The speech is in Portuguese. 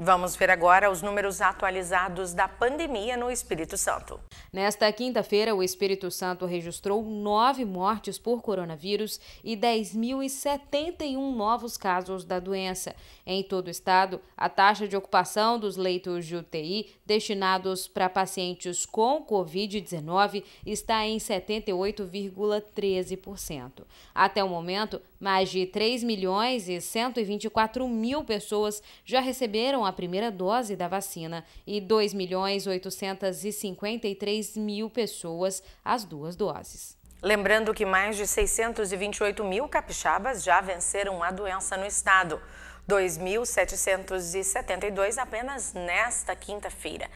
Vamos ver agora os números atualizados da pandemia no Espírito Santo. Nesta quinta-feira, o Espírito Santo registrou nove mortes por coronavírus e 10.071 novos casos da doença. Em todo o estado, a taxa de ocupação dos leitos de UTI destinados para pacientes com Covid-19 está em 78,13%. Até o momento, mais de 3 milhões e 124 mil pessoas já receberam a a primeira dose da vacina e 2.853.000 milhões mil pessoas as duas doses. Lembrando que mais de 628 mil capixabas já venceram a doença no estado. 2.772 apenas nesta quinta-feira.